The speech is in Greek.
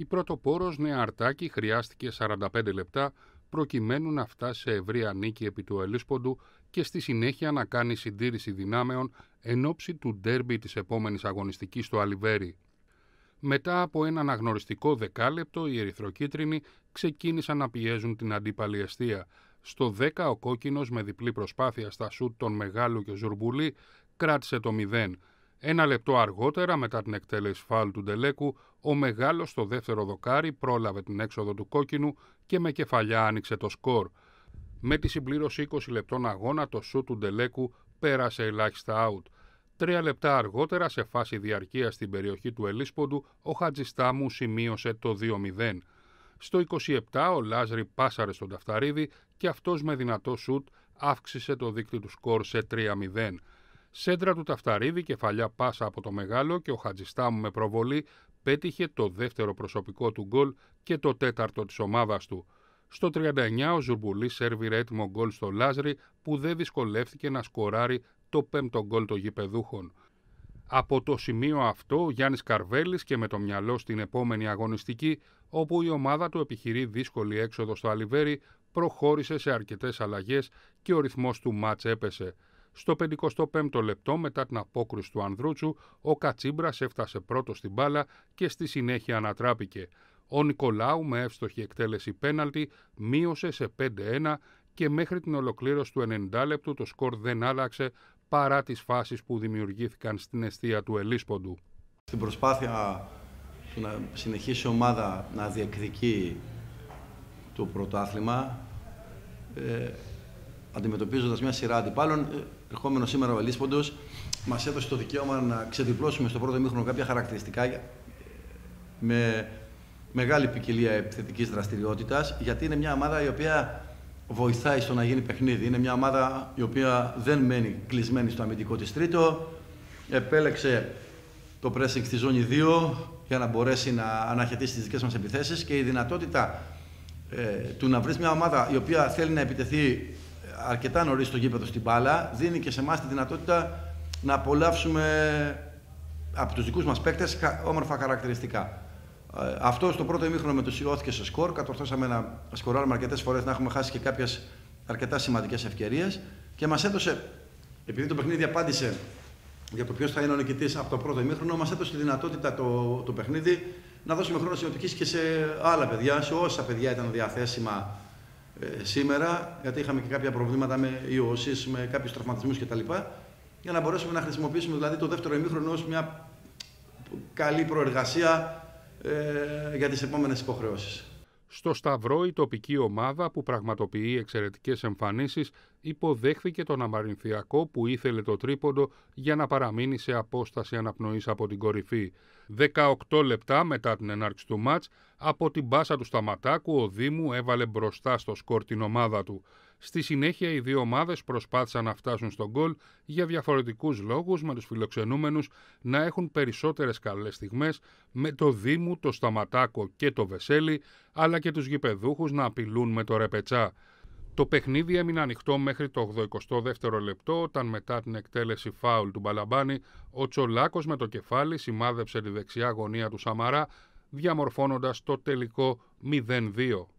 η πρωτοπόρος Νεαρτάκη χρειάστηκε 45 λεπτά προκειμένου να φτάσει σε ευρία νίκη επί του Ελίσποντου και στη συνέχεια να κάνει συντήρηση δυνάμεων εν ώψη του ντέρμπι της επόμενης αγωνιστικής στο Αλιβέρι. Μετά από ένα αναγνωριστικό δεκάλεπτο, οι ερυθροκίτρινοι ξεκίνησαν να πιέζουν την αντίπαλη αιστεία. Στο 10 ο κόκκινος με διπλή προσπάθεια στα σούτ των Μεγάλου και Ζουρμπουλή κράτησε το 0. Ένα λεπτό αργότερα, μετά την εκτέλεση φάλου του Ντελέκου, ο μεγάλος στο δεύτερο δοκάρι πρόλαβε την έξοδο του κόκκινου και με κεφαλιά άνοιξε το σκορ. Με τη συμπλήρωση 20 λεπτών αγώνα, το σου του Ντελέκου πέρασε ελάχιστα out. Τρία λεπτά αργότερα, σε φάση διαρκείας στην περιοχή του Ελίσποντου, ο Χατζιστάμου σημείωσε το 2-0. Στο 27 ο Λάζρη πάσαρε στον Ταφταρίδη και αυτός με δυνατό σουτ αύξησε το δίκτυο του σκορ σε 3-0. Σέντρα του Ταφταρίδη, κεφαλιά πάσα από το μεγάλο και ο Χατζιστάμου με προβολή πέτυχε το δεύτερο προσωπικό του γκολ και το τέταρτο της ομάδας του. Στο 39 ο Ζουρμπουλής σέρβιρε έτοιμο γκολ στο Λάζρι που δεν δυσκολεύτηκε να σκοράρει το πέμπτο γκολ των γηπεδούχων. Από το σημείο αυτό ο Γιάννης Καρβέλης και με το μυαλό στην επόμενη αγωνιστική όπου η ομάδα του επιχειρεί δύσκολη έξοδο στο Αλιβέρι προχώρησε σε αρκετές αλλαγές και ο ρυθμός του μάτς έπεσε. Στο 55ο λεπτό μετά την απόκρουση του Ανδρούτσου, ο λεπτο μετα την αποκριση έφτασε πρώτο στην μπάλα και στη συνέχεια ανατράπηκε. Ο Νικολάου με εύστοχη εκτέλεση πέναλτι μείωσε σε 5-1 και μέχρι την ολοκλήρωση του 90 λεπτού το σκορ δεν άλλαξε παρά τις φάσεις που δημιουργήθηκαν στην αιστεία του Ελίσποντου. Στην προσπάθεια να συνεχίσει η ομάδα να διεκδικεί το πρωτάθλημα, ε, αντιμετωπίζοντας μια σειρά αντιπάλων, ε, ερχόμενο σήμερα ο Ελίσποντος μας έδωσε το δικαίωμα να ξεδιπλώσουμε στο πρώτο μήχρονο κάποια χαρακτηριστικά με μεγάλη ποικιλία επιθετικής δραστηριότητας, γιατί είναι μια ομάδα η οποία βοηθάει στο να γίνει παιχνίδι. Είναι μια ομάδα η οποία δεν μένει κλεισμένη στο αμυντικό της τρίτο. Επέλεξε το pressing στη ζώνη 2 για να μπορέσει να αναχαιτήσει τις δικές μας επιθέσεις και η δυνατότητα ε, του να βρεις μια ομάδα η οποία θέλει να επιτεθεί αρκετά νωρίς στο γήπεδο στην μπάλα, δίνει και σε εμάς τη δυνατότητα να απολαύσουμε από τους δικούς μας παίκτες όμορφα χαρακτηριστικά. Ε, αυτό στο πρώτο ημίχρονο μετουσιώθηκε σε σκορ. Κατορθώσαμε να σκοράρουμε αρκετές φορές, να έχουμε χάσει και κάποιες αρκετά σημαντικές ευκαιρίες και μας έδωσε, επειδή το παιχνίδι απάντησε για το ποιος θα είναι ο νικητής από το πρώτο ημίχρονο, μας έδωσε τη δυνατότητα το, το παιχνίδι να δώσουμε χρόνο συμμετοχή και σε άλλα παιδιά, σε όσα παιδιά ήταν διαθέσιμα ε, σήμερα, γιατί είχαμε και κάποια προβλήματα με ιώσεις, με κάποιους τραυματισμούς κτλ. Για να μπορέσουμε να χρησιμοποιήσουμε δηλαδή το δεύτερο ημίχρονο ως μια καλή προεργασία ε, για τις επόμενες υποχρεώσεις. Στο Σταυρό η τοπική ομάδα που πραγματοποιεί εξαιρετικές εμφανίσεις υποδέχθηκε τον Αμαρινθιακό που ήθελε το τρίποντο για να παραμείνει σε απόσταση αναπνοής από την κορυφή. 18 λεπτά μετά την ενάρξη του ματ, από την πάσα του Σταματάκου ο Δήμου έβαλε μπροστά στο σκορ την ομάδα του. Στη συνέχεια, οι δύο ομάδες προσπάθησαν να φτάσουν στον γκολ για διαφορετικούς λόγους με τους φιλοξενούμενους να έχουν περισσότερες καλές στιγμές με το Δήμου, το Σταματάκο και το Βεσέλη, αλλά και τους γηπεδούχους να απειλούν με το ρεπετσά. Το παιχνίδι έμεινε ανοιχτό μέχρι το 82ο λεπτό, όταν μετά την εκτέλεση φάουλ του Μπαλαμπάνη, ο Τσολάκος με το κεφάλι σημάδεψε τη δεξιά γωνία του Σαμαρά, διαμορφώνοντας το τελικό 0-2.